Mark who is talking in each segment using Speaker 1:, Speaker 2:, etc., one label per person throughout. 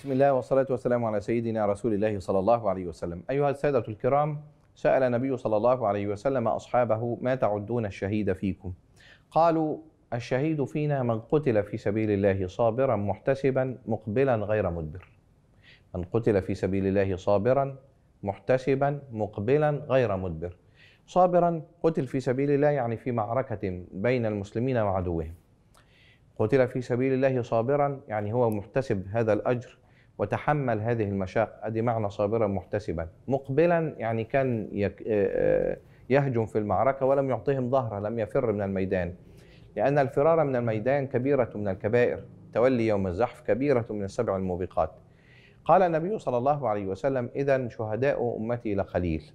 Speaker 1: بسم الله والصلاة والسلام على سيدنا رسول الله صلى الله عليه وسلم أيها السادة الكرام سأل النبي صلى الله عليه وسلم أصحابه ما تعدون الشهيد فيكم قالوا الشهيد فينا من قتل في سبيل الله صابرا محتسبا مقبلا غير مدبر من قتل في سبيل الله صابرا محتسبا مقبلا غير مدبر صابرا قتل في سبيل الله يعني في معركة بين المسلمين وعدوهم قتل في سبيل الله صابرا يعني هو محتسب هذا الأجر وتحمل هذه المشاق أدي معنى صابرا محتسبا مقبلا يعني كان آه، آه، يهجم في المعركة ولم يعطهم ظهره لم يفر من الميدان لأن الفرار من الميدان كبيرة من الكبائر تولي يوم الزحف كبيرة من السبع الموبقات قال النبي صلى الله عليه وسلم إذا شهداء أمتي لقليل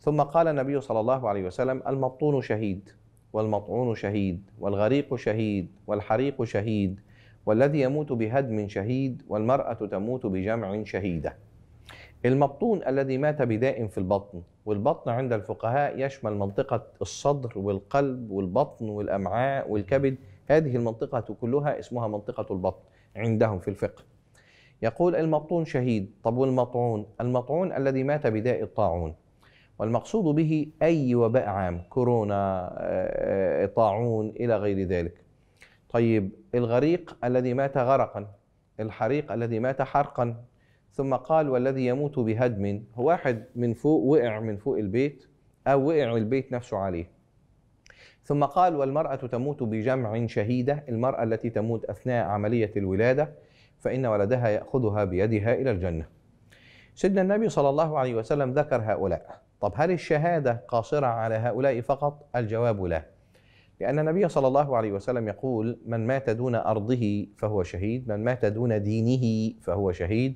Speaker 1: ثم قال النبي صلى الله عليه وسلم المبطون شهيد والمطعون شهيد والغريق شهيد والحريق شهيد والذي يموت بهدم شهيد والمرأة تموت بجمع شهيدة المبطون الذي مات بداء في البطن والبطن عند الفقهاء يشمل منطقة الصدر والقلب والبطن والأمعاء والكبد هذه المنطقة كلها اسمها منطقة البطن عندهم في الفقه يقول المبطون شهيد طب والمطعون المطعون الذي مات بداء الطاعون والمقصود به أي وباء عام كورونا آه، آه، طاعون إلى غير ذلك طيب الغريق الذي مات غرقا الحريق الذي مات حرقا ثم قال والذي يموت بهدم هو واحد من فوق وقع من فوق البيت أو وقع البيت نفسه عليه ثم قال والمرأة تموت بجمع شهيدة المرأة التي تموت أثناء عملية الولادة فإن ولدها يأخذها بيدها إلى الجنة سيدنا النبي صلى الله عليه وسلم ذكر هؤلاء طب هل الشهادة قاصرة على هؤلاء فقط؟ الجواب لا لأن النبي صلى الله عليه وسلم يقول من مات دون أرضه فهو شهيد من مات دون دينه فهو شهيد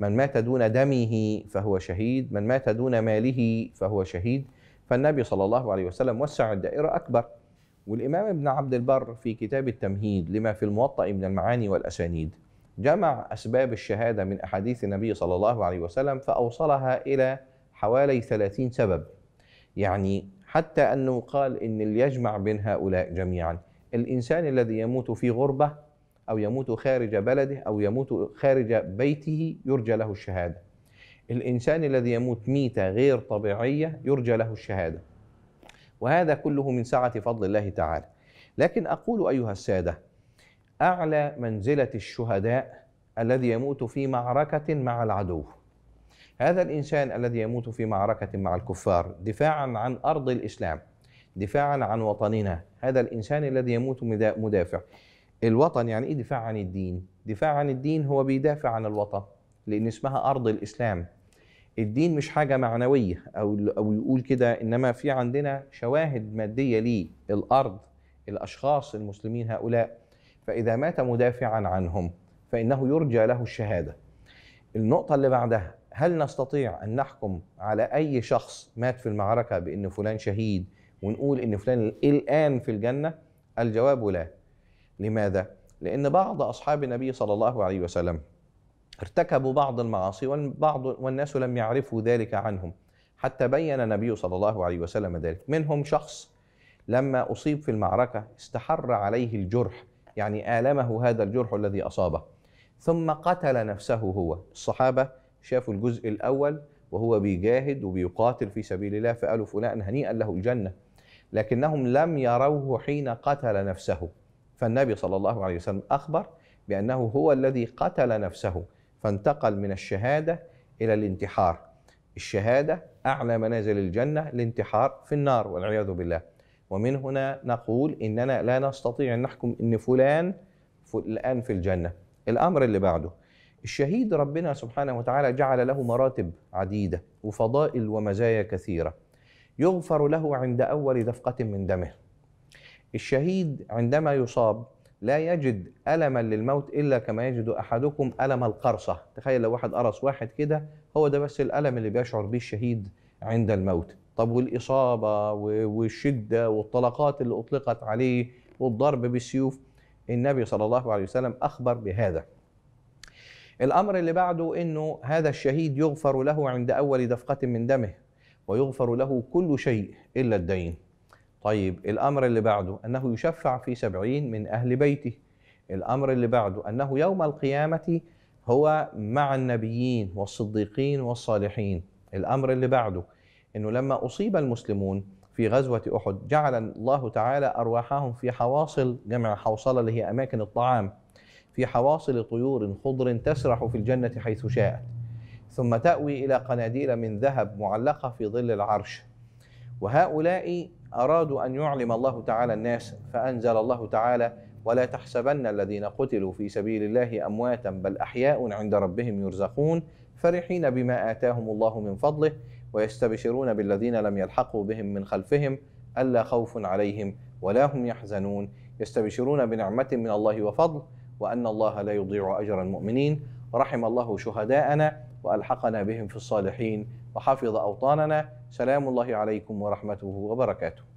Speaker 1: من مات دون دمه فهو شهيد من مات دون ماله فهو شهيد فالنبي صلى الله عليه وسلم وسع الدائرة أكبر والإمام ابن عبد البر في كتاب التمهيد لما في الموطأ من المعاني والأسانيد جمع أسباب الشهادة من أحاديث النبي صلى الله عليه وسلم فأوصلها إلى حوالي 30 سبب يعني حتى أنه قال إن اللي يجمع بين هؤلاء جميعا الإنسان الذي يموت في غربة أو يموت خارج بلده أو يموت خارج بيته يرجى له الشهادة الإنسان الذي يموت ميتة غير طبيعية يرجى له الشهادة وهذا كله من سعة فضل الله تعالى لكن أقول أيها السادة أعلى منزلة الشهداء الذي يموت في معركة مع العدو هذا الإنسان الذي يموت في معركة مع الكفار دفاعا عن أرض الإسلام دفاعا عن وطننا هذا الإنسان الذي يموت مدافع الوطن يعني إيه دفاع عن الدين دفاع عن الدين هو بيدافع عن الوطن لأن اسمها أرض الإسلام الدين مش حاجة معنوية أو أو يقول كده إنما في عندنا شواهد مادية ليه الأرض الأشخاص المسلمين هؤلاء فإذا مات مدافعا عنهم فإنه يرجى له الشهادة النقطة اللي بعدها هل نستطيع ان نحكم على اي شخص مات في المعركه بان فلان شهيد ونقول ان فلان الان في الجنه؟ الجواب لا. لماذا؟ لان بعض اصحاب النبي صلى الله عليه وسلم ارتكبوا بعض المعاصي والبعض والناس لم يعرفوا ذلك عنهم حتى بين النبي صلى الله عليه وسلم ذلك منهم شخص لما اصيب في المعركه استحر عليه الجرح يعني المه هذا الجرح الذي اصابه ثم قتل نفسه هو الصحابه شافوا الجزء الأول وهو بيجاهد وبيقاتل في سبيل الله فقالوا فلان هنيئا له الجنة لكنهم لم يروه حين قتل نفسه فالنبي صلى الله عليه وسلم أخبر بأنه هو الذي قتل نفسه فانتقل من الشهادة إلى الانتحار الشهادة أعلى منازل الجنة الانتحار في النار والعياذ بالله ومن هنا نقول إننا لا نستطيع أن نحكم أن فلان الآن في الجنة الأمر اللي بعده الشهيد ربنا سبحانه وتعالى جعل له مراتب عديدة وفضائل ومزايا كثيرة يغفر له عند أول دفقة من دمه الشهيد عندما يصاب لا يجد ألما للموت إلا كما يجد أحدكم ألم القرصة تخيل لو واحد قرص واحد كده هو ده بس الألم اللي بيشعر به الشهيد عند الموت طب والإصابة والشدة والطلقات اللي أطلقت عليه والضرب بالسيوف النبي صلى الله عليه وسلم أخبر بهذا الأمر اللي بعده أنه هذا الشهيد يغفر له عند أول دفقة من دمه ويغفر له كل شيء إلا الدين طيب الأمر اللي بعده أنه يشفع في سبعين من أهل بيته الأمر اللي بعده أنه يوم القيامة هو مع النبيين والصديقين والصالحين الأمر اللي بعده أنه لما أصيب المسلمون في غزوة أحد جعل الله تعالى أرواحهم في حواصل جمع حوصلة اللي هي أماكن الطعام في حواصل طيور خضر تسرح في الجنة حيث شاءت ثم تأوي إلى قناديل من ذهب معلقة في ظل العرش وهؤلاء أرادوا أن يعلم الله تعالى الناس فأنزل الله تعالى ولا تحسبن الذين قتلوا في سبيل الله أمواتا بل أحياء عند ربهم يرزقون فرحين بما آتاهم الله من فضله ويستبشرون بالذين لم يلحقوا بهم من خلفهم ألا خوف عليهم ولا هم يحزنون يستبشرون بنعمة من الله وفضل وأن الله لا يضيع أجر المؤمنين رحم الله شهداءنا وألحقنا بهم في الصالحين وحفظ أوطاننا سلام الله عليكم ورحمته وبركاته